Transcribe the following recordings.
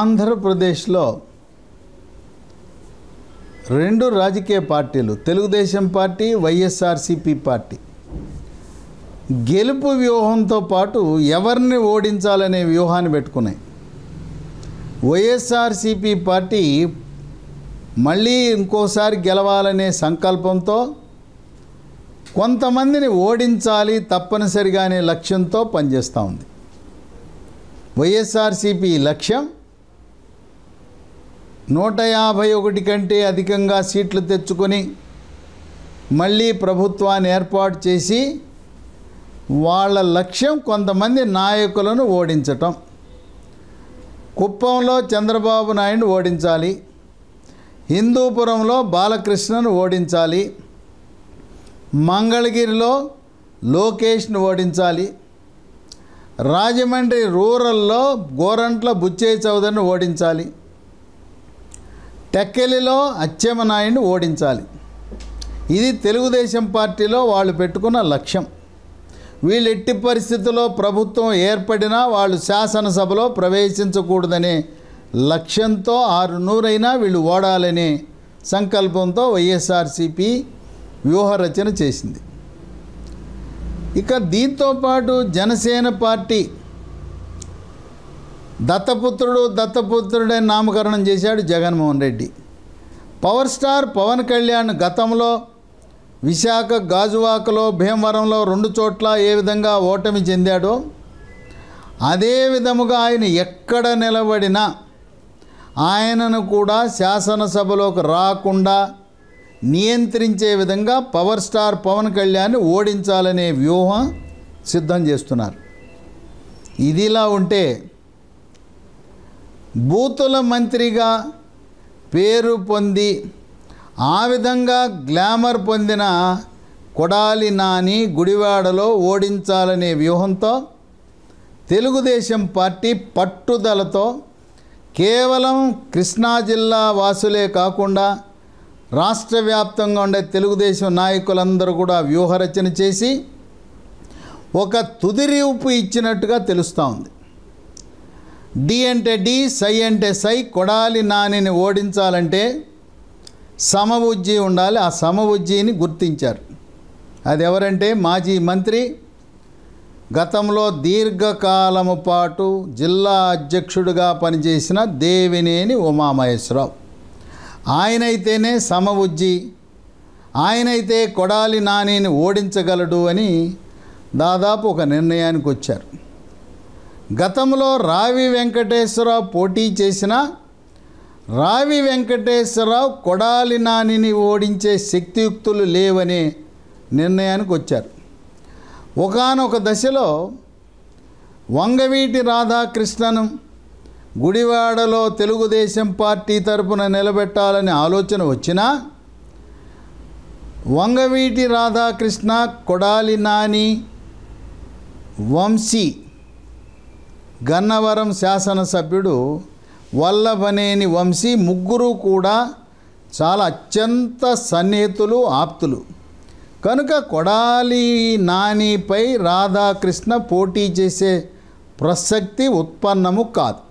ఆంధ్రప్రదేశ్లో రెండు రాజకీయ పార్టీలు తెలుగుదేశం పార్టీ వైఎస్ఆర్సిపి పార్టీ గెలుపు వ్యూహంతో పాటు ఎవరిని ఓడించాలనే వ్యూహాన్ని పెట్టుకున్నాయి వైఎస్ఆర్సిపి పార్టీ మళ్ళీ ఇంకోసారి గెలవాలనే సంకల్పంతో కొంతమందిని ఓడించాలి తప్పనిసరిగా అనే లక్ష్యంతో పనిచేస్తూ ఉంది వైఎస్ఆర్సిపి లక్ష్యం నూట యాభై ఒకటి కంటే అధికంగా సీట్లు తెచ్చుకొని మళ్ళీ ప్రభుత్వాన్ని ఏర్పాటు చేసి వాళ్ళ లక్ష్యం కొంతమంది నాయకులను ఓడించటం కుప్పంలో చంద్రబాబు నాయుడు ఓడించాలి హిందూపురంలో బాలకృష్ణను ఓడించాలి మంగళగిరిలో లోకేష్ను ఓడించాలి రాజమండ్రి రూరల్లో గోరంట్ల బుచ్చయ్య చౌదరిని ఓడించాలి టెక్కెలిలో అచ్చెమనాయుడిని ఓడించాలి ఇది తెలుగుదేశం పార్టీలో వాళ్ళు పెట్టుకున్న లక్ష్యం వీళ్ళు ఎట్టి పరిస్థితుల్లో ప్రభుత్వం ఏర్పడినా వాళ్ళు శాసనసభలో ప్రవేశించకూడదనే లక్ష్యంతో ఆరు నూరైనా వీళ్ళు ఓడాలనే సంకల్పంతో వైఎస్ఆర్సిపి వ్యూహరచన చేసింది ఇక దీంతోపాటు జనసేన పార్టీ దత్తపుత్రుడు దత్తపుత్రుడే నామకరణం చేశాడు జగన్మోహన్ రెడ్డి పవర్ స్టార్ పవన్ కళ్యాణ్ గతంలో విశాఖ గాజువాకలో భీమవరంలో రెండు చోట్ల ఏ విధంగా ఓటమి చెందాడో అదే విధముగా ఆయన ఎక్కడ నిలబడినా ఆయనను కూడా శాసనసభలోకి రాకుండా నియంత్రించే విధంగా పవర్ స్టార్ పవన్ కళ్యాణ్ ఓడించాలనే వ్యూహం సిద్ధం చేస్తున్నారు ఇదిలా ఉంటే బూతుల మంత్రిగా పేరు పొంది ఆ విధంగా గ్లామర్ పొందిన కొడాలి నాని గుడివాడలో ఓడించాలనే వ్యూహంతో తెలుగుదేశం పార్టీ పట్టుదలతో కేవలం కృష్ణా జిల్లా వాసులే కాకుండా రాష్ట్ర వ్యాప్తంగా ఉండే తెలుగుదేశం నాయకులందరూ కూడా వ్యూహరచన చేసి ఒక తుది రూపు ఇచ్చినట్టుగా తెలుస్తూ ఉంది డి అంటే డి సై అంటే సై కొడాలి నానిని ఓడించాలంటే సమవుజ్జి ఉండాలి ఆ సమవుజ్జిని గుర్తించారు అది ఎవరంటే మాజీ మంత్రి గతంలో దీర్ఘకాలము పాటు జిల్లా అధ్యక్షుడిగా పనిచేసిన దేవినేని ఉమామహేశ్వరరావు ఆయనైతేనే సమవుజ్జి ఆయనైతే కొడాలి నానిని ఓడించగలడు అని దాదాపు ఒక నిర్ణయానికి వచ్చారు గతంలో రావి వెంకటేశ్వరరావు పోటీ చేసిన రావి వెంకటేశ్వరరావు కొడాలి నానిని ఓడించే శక్తియుక్తులు లేవనే నిర్ణయానికి వచ్చారు ఒకనొక దశలో వంగవీటి రాధాకృష్ణను గుడివాడలో తెలుగుదేశం పార్టీ తరపున నిలబెట్టాలనే ఆలోచన వచ్చినా వంగవీటి రాధాకృష్ణ కొడాలి నాని వంశీ గన్నవరం శాసనసభ్యుడు వల్లభనేని వంశీ ముగ్గురు కూడా చాలా అత్యంత సన్నిహితులు ఆప్తులు కనుక కొడాలి నానిపై రాధాకృష్ణ పోటీ చేసే ప్రసక్తి ఉత్పన్నము కాదు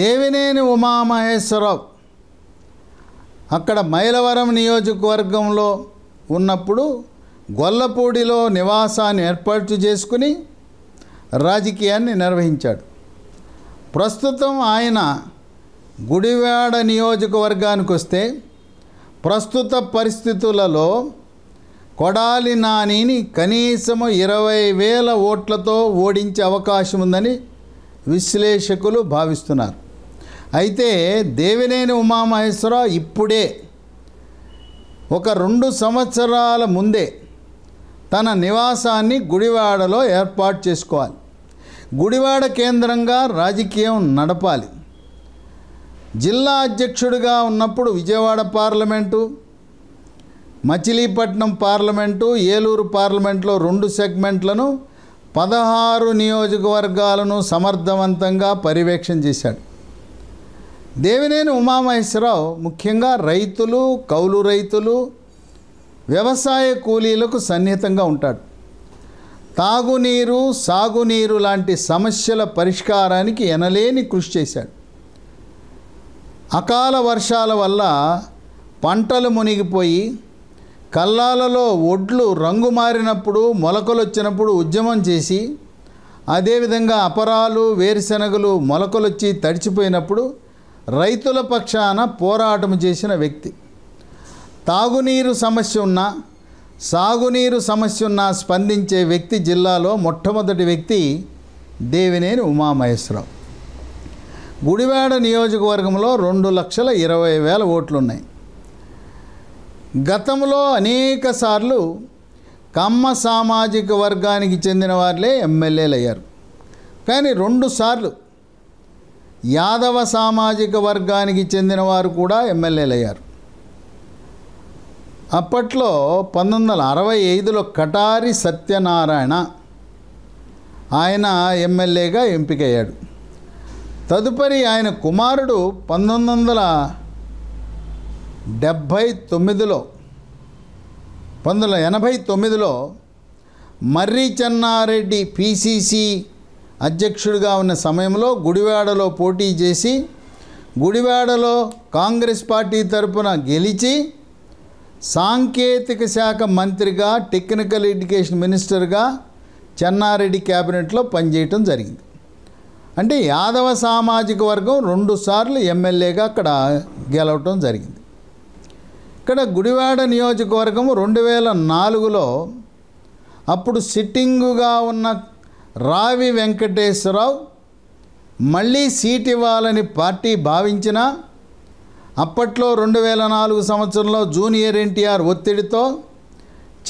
దేవినేని ఉమామహేశ్వరరావు అక్కడ మైలవరం నియోజకవర్గంలో ఉన్నప్పుడు గొల్లపూడిలో నివాసాన్ని ఏర్పాటు చేసుకుని రాజకీయాన్ని నిర్వహించాడు ప్రస్తుతం ఆయన గుడివాడ నియోజకవర్గానికి వస్తే ప్రస్తుత పరిస్థితులలో కొడాలి నానిని కనీసము ఇరవై వేల ఓట్లతో ఓడించే అవకాశం ఉందని విశ్లేషకులు భావిస్తున్నారు అయితే దేవినేని ఉమామహేశ్వరరావు ఇప్పుడే ఒక రెండు సంవత్సరాల ముందే తన నివాసాన్ని గుడివాడలో ఏర్పాటు చేసుకోవాలి గుడివాడ కేంద్రంగా రాజకీయం నడపాలి జిల్లా అధ్యక్షుడిగా ఉన్నప్పుడు విజయవాడ పార్లమెంటు మచిలీపట్నం పార్లమెంటు ఏలూరు పార్లమెంట్లో రెండు సెగ్మెంట్లను పదహారు నియోజకవర్గాలను సమర్థవంతంగా పర్యవేక్షణ చేశాడు దేవినేని ఉమామహేశ్వరరావు ముఖ్యంగా రైతులు కౌలు రైతులు వ్యవసాయ కూలీలకు సన్నిహితంగా ఉంటాడు తాగునీరు సాగునీరు లాంటి సమస్యల పరిష్కారానికి ఎనలేని కృషి చేశాడు అకాల వర్షాల వల్ల పంటలు మునిగిపోయి కల్లాలలో ఒడ్లు రంగు మారినప్పుడు మొలకలు వచ్చినప్పుడు ఉద్యమం చేసి అదేవిధంగా అపరాలు వేరుశనగలు మొలకలొచ్చి తడిచిపోయినప్పుడు రైతుల పక్షాన పోరాటం చేసిన వ్యక్తి తాగునీరు సమస్య ఉన్నా సాగునీరు సమస్య ఉన్న స్పందించే వ్యక్తి జిల్లాలో మొట్టమొదటి వ్యక్తి దేవినేని ఉమామహేశ్వరరావు గుడివాడ నియోజకవర్గంలో రెండు లక్షల ఇరవై వేల ఓట్లున్నాయి గతంలో అనేక సార్లు కమ్మ సామాజిక వర్గానికి చెందిన వారిలే ఎమ్మెల్యేలు అయ్యారు కానీ రెండుసార్లు యాదవ సామాజిక వర్గానికి చెందిన వారు కూడా ఎమ్మెల్యేలు అయ్యారు అప్పట్లో పంతొమ్మిది వందల అరవై ఐదులో కటారి సత్యనారాయణ ఆయన ఎమ్మెల్యేగా ఎంపికయ్యాడు తదుపరి ఆయన కుమారుడు పంతొమ్మిది వందల డెబ్భై తొమ్మిదిలో పంతొమ్మిది వందల ఎనభై తొమ్మిదిలో మర్రి చెన్నారెడ్డి పిసిసి అధ్యక్షుడిగా ఉన్న సమయంలో గుడివాడలో పోటీ చేసి గుడివాడలో కాంగ్రెస్ పార్టీ తరపున గెలిచి సాంకేతిక శాఖ మంత్రిగా టెక్నికల్ ఎడ్యుకేషన్ మినిస్టర్గా చెన్నారెడ్డి క్యాబినెట్లో పనిచేయటం జరిగింది అంటే యాదవ సామాజిక వర్గం రెండుసార్లు ఎమ్మెల్యేగా అక్కడ గెలవటం జరిగింది ఇక్కడ గుడివాడ నియోజకవర్గం రెండు వేల నాలుగులో అప్పుడు సిట్టింగుగా ఉన్న రావి వెంకటేశ్వరరావు మళ్ళీ సీట్ ఇవ్వాలని పార్టీ భావించినా అప్పట్లో రెండు వేల నాలుగు సంవత్సరంలో జూనియర్ ఎన్టీఆర్ ఒత్తిడితో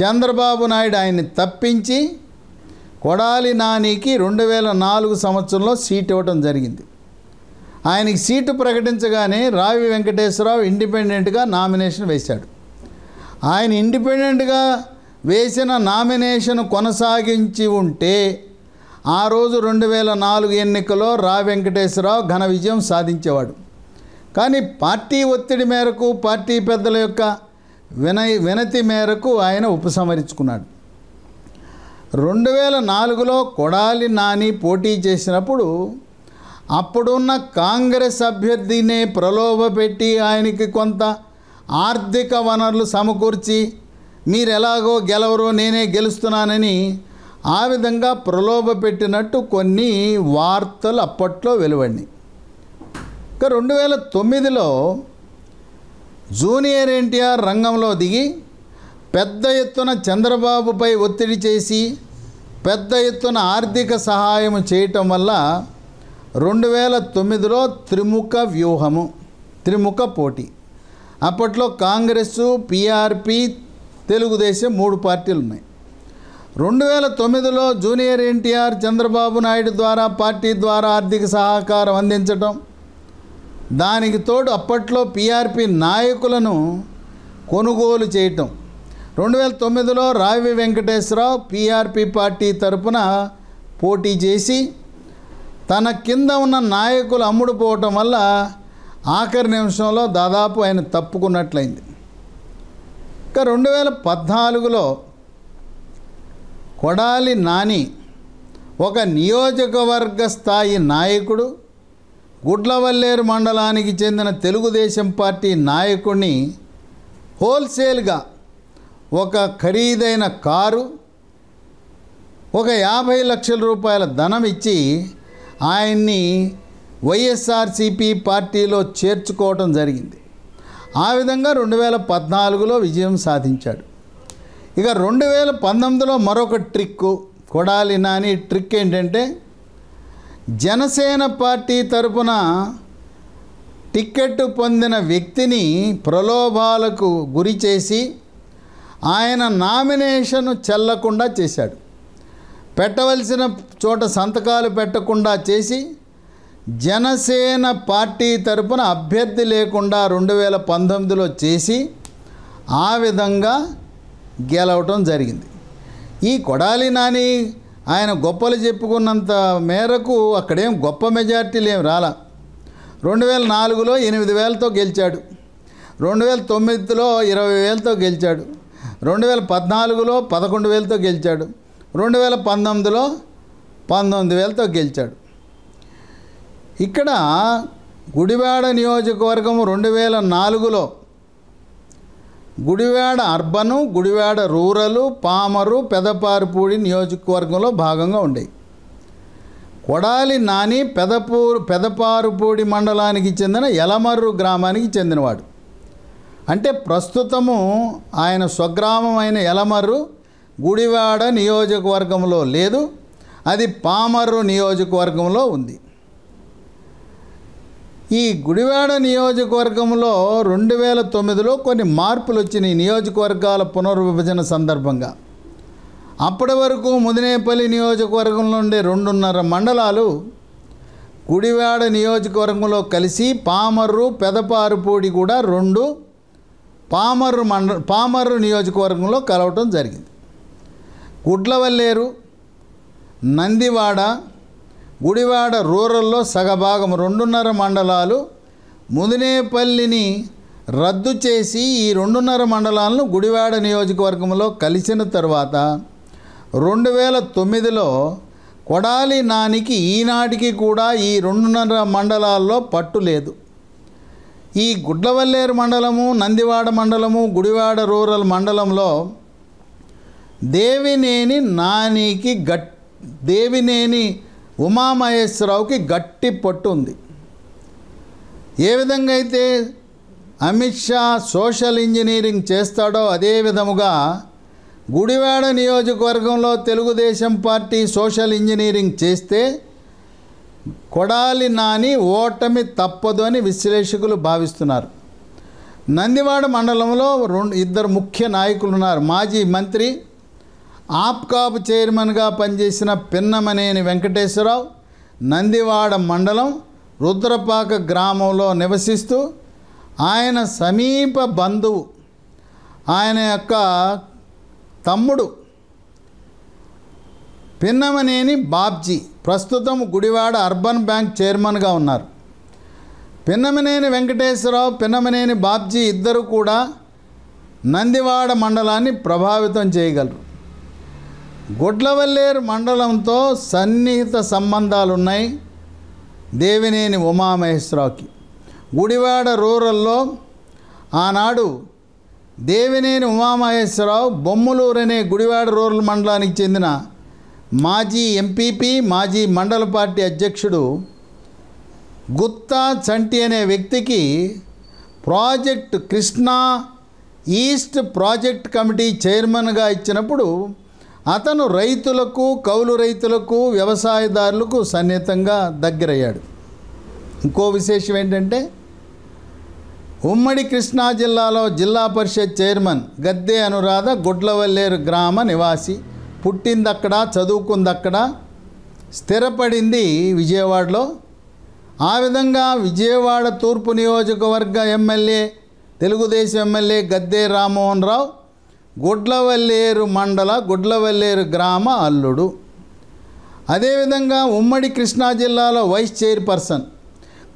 చంద్రబాబు నాయుడు ఆయన్ని తప్పించి కొడాలి నానికి రెండు వేల నాలుగు సంవత్సరంలో సీట్ ఇవ్వడం జరిగింది ఆయనకి సీటు ప్రకటించగానే రావి వెంకటేశ్వరరావు ఇండిపెండెంట్గా నామినేషన్ వేశాడు ఆయన ఇండిపెండెంట్గా వేసిన నామినేషన్ కొనసాగించి ఉంటే ఆ రోజు రెండు వేల నాలుగు ఎన్నికలో రావి వెంకటేశ్వరరావు ఘన విజయం సాధించేవాడు కానీ పార్టీ ఒత్తిడి మేరకు పార్టీ పెద్దల యొక్క వినయ వినతి మేరకు ఆయన ఉపసంహరించుకున్నాడు రెండు వేల నాలుగులో కొడాలి నాని పోటీ చేసినప్పుడు అప్పుడున్న కాంగ్రెస్ అభ్యర్థినే ప్రలోభపెట్టి ఆయనకి కొంత ఆర్థిక వనరులు సమకూర్చి మీరు ఎలాగో గెలవరో నేనే గెలుస్తున్నానని ఆ విధంగా ప్రలోభపెట్టినట్టు కొన్ని వార్తలు అప్పట్లో వెలువడినాయి రెండు వేల తొమ్మిదిలో జూనియర్ ఎన్టీఆర్ రంగంలో దిగి పెద్ద ఎత్తున చంద్రబాబుపై ఒత్తిడి చేసి పెద్ద ఎత్తున ఆర్థిక సహాయం చేయటం వల్ల రెండు వేల తొమ్మిదిలో త్రిముఖ వ్యూహము త్రిముఖ పోటీ అప్పట్లో కాంగ్రెస్సు పిఆర్పి తెలుగుదేశం మూడు పార్టీలు ఉన్నాయి రెండు వేల తొమ్మిదిలో జూనియర్ ఎన్టీఆర్ చంద్రబాబు నాయుడు ద్వారా పార్టీ ద్వారా ఆర్థిక సహకారం అందించటం దానికి తోడు అప్పట్లో పీఆర్పి నాయకులను కొనుగోలు చేయటం రెండు వేల తొమ్మిదిలో రావి వెంకటేశ్వరరావు పీఆర్పి పార్టీ తరపున పోటీ చేసి తన కింద ఉన్న నాయకులు అమ్ముడుపోవటం వల్ల ఆఖరి నిమిషంలో దాదాపు ఆయన తప్పుకున్నట్లయింది ఇంకా రెండు వేల పద్నాలుగులో కొడాలి నాని ఒక నియోజకవర్గ స్థాయి నాయకుడు గుడ్లవల్లేరు మండలానికి చెందిన తెలుగుదేశం పార్టీ నాయకుడిని హోల్సేల్గా ఒక ఖరీదైన కారు ఒక యాభై లక్షల రూపాయల ధనం ఇచ్చి ఆయన్ని వైఎస్ఆర్సిపి పార్టీలో చేర్చుకోవటం జరిగింది ఆ విధంగా రెండు వేల పద్నాలుగులో విజయం సాధించాడు ఇక రెండు వేల పంతొమ్మిదిలో మరొక ట్రిక్ కొడాలి నాని ట్రిక్ ఏంటంటే జనసేన పార్టీ తరపున టిక్కెట్ పొందిన వ్యక్తిని ప్రలోభాలకు గురి చేసి ఆయన నామినేషన్ చెల్లకుండా చేశాడు పెట్టవలసిన చోట సంతకాలు పెట్టకుండా చేసి జనసేన పార్టీ తరపున అభ్యర్థి లేకుండా రెండు వేల పంతొమ్మిదిలో చేసి ఆ విధంగా గెలవటం జరిగింది ఈ కొడాలి నాని ఆయన గొప్పలు చెప్పుకున్నంత మేరకు అక్కడేం గొప్ప మెజార్టీలు ఏం రాలా రెండు వేల నాలుగులో ఎనిమిది వేలతో గెలిచాడు రెండు వేల తొమ్మిదిలో ఇరవై వేలతో గెలిచాడు రెండు వేల పద్నాలుగులో పదకొండు వేలతో గెలిచాడు రెండు వేల పంతొమ్మిదిలో పంతొమ్మిది వేలతో గెలిచాడు ఇక్కడ గుడివాడ నియోజకవర్గం రెండు వేల నాలుగులో గుడివాడ అర్బను గుడివాడ రూరలు పామరు పెదపారుపూడి నియోజకవర్గంలో భాగంగా ఉండేవి కొడాలి నాని పెదపూరు పెదపారుపూడి మండలానికి చెందిన ఎలమర్రు గ్రామానికి చెందినవాడు అంటే ప్రస్తుతము ఆయన స్వగ్రామమైన ఎలమర్రు గుడివాడ నియోజకవర్గంలో లేదు అది పామర్రు నియోజకవర్గంలో ఉంది ఈ గుడివాడ నియోజకవర్గంలో రెండు వేల తొమ్మిదిలో కొన్ని మార్పులు వచ్చినాయి నియోజకవర్గాల పునర్విభజన సందర్భంగా అప్పటి వరకు ముదినేపల్లి నియోజకవర్గం నుండి రెండున్నర మండలాలు గుడివాడ నియోజకవర్గంలో కలిసి పామర్రు పెదపారుపూడి కూడా రెండు పామర్రు మండ పామర్రు నియోజకవర్గంలో కలవటం జరిగింది గుడ్లవల్లేరు నందివాడ గుడివాడ రూరల్లో సగభాగం రెండున్నర మండలాలు ముదినేపల్లిని రద్దు చేసి ఈ రెండున్నర మండలాలను గుడివాడ నియోజకవర్గంలో కలిసిన తర్వాత రెండు వేల తొమ్మిదిలో కొడాలి నానికి ఈనాటికి కూడా ఈ రెండున్నర మండలాల్లో పట్టు లేదు ఈ గుడ్లవల్లేరు మండలము నందివాడ మండలము గుడివాడ రూరల్ మండలంలో దేవినేని నానికి గట్ దేవినేని ఉమామహేశ్వరరావుకి గట్టి పొట్టు ఉంది ఏ విధంగా అయితే అమిత్ షా సోషల్ ఇంజనీరింగ్ చేస్తాడో అదే విధముగా గుడివాడ నియోజకవర్గంలో తెలుగుదేశం పార్టీ సోషల్ ఇంజనీరింగ్ చేస్తే కొడాలి నాని ఓటమి తప్పదు అని విశ్లేషకులు భావిస్తున్నారు నందివాడ మండలంలో రెండు ఇద్దరు ముఖ్య నాయకులు ఉన్నారు మాజీ మంత్రి ఆప్కాబ్ చైర్మన్గా పనిచేసిన పిన్నమనేని వెంకటేశ్వరరావు నందివాడ మండలం రుద్రపాక గ్రామంలో నివసిస్తూ ఆయన సమీప బంధువు ఆయన యొక్క తమ్ముడు పిన్నమనేని బాబ్జీ ప్రస్తుతం గుడివాడ అర్బన్ బ్యాంక్ చైర్మన్గా ఉన్నారు పిన్నమనేని వెంకటేశ్వరరావు పిన్నమనేని బాబ్జీ ఇద్దరు కూడా నందివాడ మండలాన్ని ప్రభావితం చేయగలరు గుడ్లవల్లేరు మండలంతో సన్నిహిత సంబంధాలున్నాయి దేవినేని ఉమామహేశ్వరరావుకి గుడివాడ రూరల్లో ఆనాడు దేవినేని ఉమామహేశ్వరరావు బొమ్మలూరు అనే గుడివాడ రూరల్ మండలానికి చెందిన మాజీ ఎంపీపీ మాజీ మండల పార్టీ అధ్యక్షుడు గుత్తా చంటి అనే వ్యక్తికి project Krishna east project committee చైర్మన్గా ఇచ్చినప్పుడు అతను రైతులకు కౌలు రైతులకు వ్యవసాయదారులకు సన్నిహితంగా దగ్గరయ్యాడు ఇంకో విశేషం ఏంటంటే ఉమ్మడి కృష్ణా జిల్లాలో జిల్లా పరిషత్ చైర్మన్ గద్దె అనురాధ గుడ్లవల్లేరు గ్రామ నివాసి పుట్టిందక్కడ చదువుకుందక్కడ స్థిరపడింది విజయవాడలో ఆ విధంగా విజయవాడ తూర్పు నియోజకవర్గ ఎమ్మెల్యే తెలుగుదేశం ఎమ్మెల్యే గద్దె రామ్మోహన్ రావు గుడ్లవల్లేరు మండల గుడ్లవల్లేరు గ్రామ అల్లుడు అదేవిధంగా ఉమ్మడి కృష్ణా జిల్లాలో వైస్ చైర్పర్సన్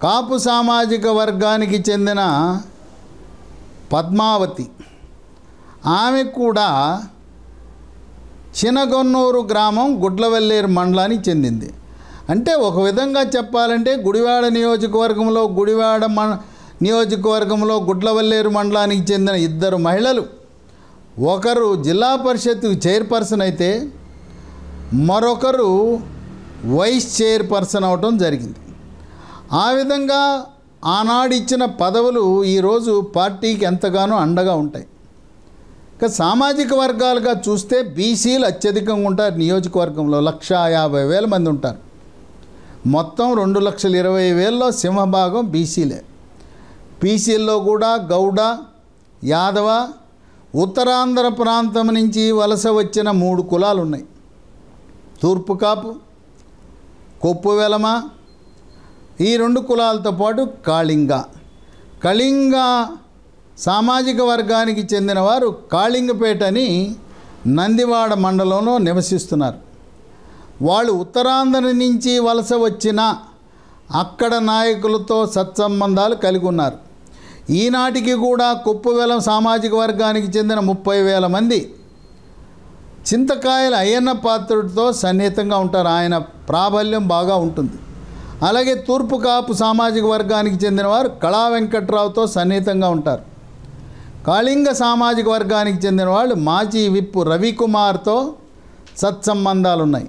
కాపు సామాజిక వర్గానికి చెందిన పద్మావతి ఆమె కూడా చినగొన్నూరు గ్రామం గుడ్లవల్లేరు మండలానికి చెందింది అంటే ఒక విధంగా చెప్పాలంటే గుడివాడ నియోజకవర్గంలో గుడివాడ మ నియోజకవర్గంలో గుడ్లవల్లేరు మండలానికి చెందిన ఇద్దరు మహిళలు ఒకరు జిల్లా పరిషత్ చైర్పర్సన్ అయితే మరొకరు వైస్ చైర్పర్సన్ అవటం జరిగింది ఆ విధంగా ఆనాడు ఇచ్చిన పదవులు ఈరోజు పార్టీకి ఎంతగానో అండగా ఉంటాయి ఇక సామాజిక వర్గాలుగా చూస్తే బీసీలు అత్యధికంగా ఉంటారు నియోజకవర్గంలో లక్ష యాభై వేల మంది ఉంటారు మొత్తం రెండు లక్షల ఇరవై వేల్లో సింహభాగం బీసీలే బీసీల్లో కూడా గౌడ యాదవ ఉత్తరాంధ్ర ప్రాంతం నుంచి వలస వచ్చిన మూడు కులాలు ఉన్నాయి తూర్పు కాపు కొప్పు వెలమ ఈ రెండు కులాలతో పాటు కాళింగ కళింగ సామాజిక వర్గానికి చెందినవారు కాళింగపేట అని నందివాడ మండలంలో నివసిస్తున్నారు వాళ్ళు ఉత్తరాంధ్ర నుంచి వలస వచ్చిన అక్కడ నాయకులతో సత్సంబంధాలు కలిగి ఉన్నారు ఈనాటికి కూడా కుప్పవేలం సామాజిక వర్గానికి చెందిన ముప్పై వేల మంది చింతకాయల అయ్యన్న పాత్రుడితో సన్నిహితంగా ఉంటారు ఆయన ప్రాబల్యం బాగా ఉంటుంది అలాగే తూర్పు కాపు సామాజిక వర్గానికి చెందినవారు కళా వెంకట్రావుతో సన్నిహితంగా ఉంటారు కాళింగ సామాజిక వర్గానికి చెందిన వాళ్ళు మాజీ విప్పు రవికుమార్తో సత్సంబంధాలు ఉన్నాయి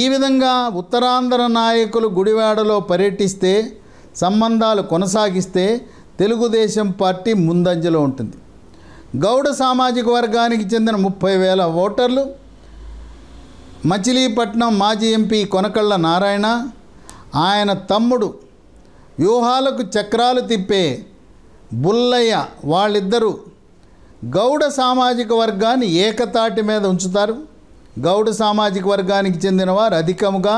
ఈ విధంగా ఉత్తరాంధ్ర నాయకులు గుడివాడలో పర్యటిస్తే సంబంధాలు కొనసాగిస్తే తెలుగుదేశం పార్టీ ముందంజలో ఉంటుంది గౌడ సామాజిక వర్గానికి చెందిన ముప్పై వేల ఓటర్లు మచిలీపట్నం మాజీ ఎంపీ కొనకళ్ళ నారాయణ ఆయన తమ్ముడు వ్యూహాలకు చక్రాలు తిప్పే బుల్లయ్య వాళ్ళిద్దరూ గౌడ సామాజిక వర్గాన్ని ఏకతాటి మీద ఉంచుతారు గౌడ సామాజిక వర్గానికి చెందిన వారు అధికముగా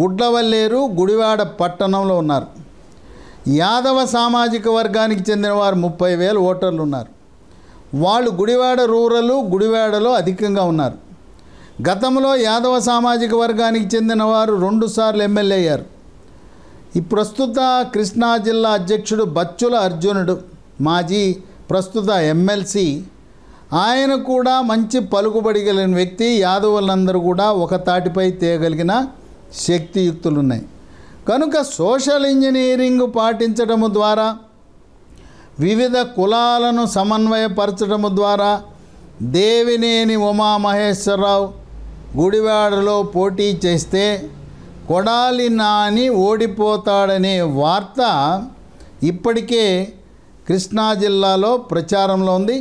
గుడ్లవల్లేరు గుడివాడ పట్టణంలో ఉన్నారు యాదవ సామాజిక వర్గానికి చెందిన వారు ముప్పై వేల ఓటర్లు ఉన్నారు వాళ్ళు గుడివాడ రూరలు గుడివాడలో అధికంగా ఉన్నారు గతంలో యాదవ సామాజిక వర్గానికి చెందిన వారు రెండుసార్లు ఎమ్మెల్యే అయ్యారు ఈ ప్రస్తుత కృష్ణా జిల్లా అధ్యక్షుడు బచ్చుల అర్జునుడు మాజీ ప్రస్తుత ఎమ్మెల్సీ ఆయన కూడా మంచి పలుకుబడి కలిగిన వ్యక్తి యాదవులందరూ కూడా ఒక తాటిపై తేయగలిగిన ఉన్నాయి కనుక సోషల్ ఇంజనీరింగ్ పాటించడము ద్వారా వివిధ కులాలను సమన్వయపరచడము ద్వారా దేవినేని ఉమామహేశ్వరరావు గుడివాడలో పోటీ చేస్తే కొడాలి నాని ఓడిపోతాడనే వార్త ఇప్పటికే కృష్ణా జిల్లాలో ప్రచారంలో ఉంది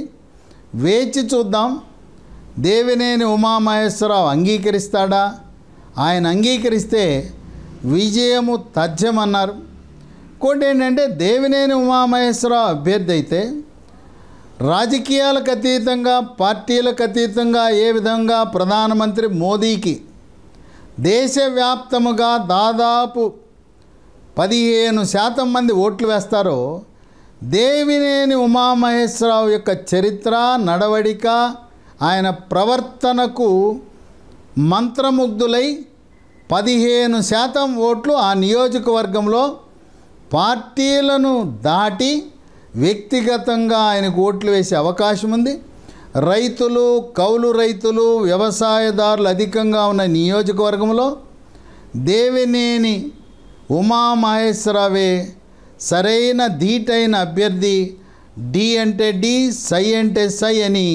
వేచి చూద్దాం దేవినేని ఉమామహేశ్వరరావు అంగీకరిస్తాడా ఆయన అంగీకరిస్తే విజయము తథ్యమన్నారు ఇంకోటి ఏంటంటే దేవినేని ఉమామహేశ్వరరావు అభ్యర్థి అయితే రాజకీయాలకు అతీతంగా పార్టీలకు అతీతంగా ఏ విధంగా ప్రధానమంత్రి మోదీకి దేశవ్యాప్తముగా దాదాపు పదిహేను శాతం మంది ఓట్లు వేస్తారో దేవినేని ఉమామహేశ్వరరావు యొక్క చరిత్ర నడవడిక ఆయన ప్రవర్తనకు మంత్రముగ్ధులై పదిహేను శాతం ఓట్లు ఆ నియోజకవర్గంలో పార్టీలను దాటి వ్యక్తిగతంగా ఆయనకు ఓట్లు వేసే అవకాశం ఉంది రైతులు కౌలు రైతులు వ్యవసాయదారులు అధికంగా ఉన్న నియోజకవర్గంలో దేవినేని ఉమామహేశ్వరరావే సరైన ధీటైన అభ్యర్థి డి అంటే డి సై అంటే సై అని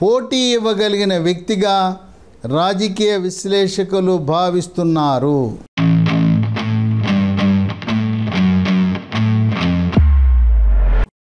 పోటీ ఇవ్వగలిగిన వ్యక్తిగా రాజకీయ విశ్లేషకులు భావిస్తున్నారు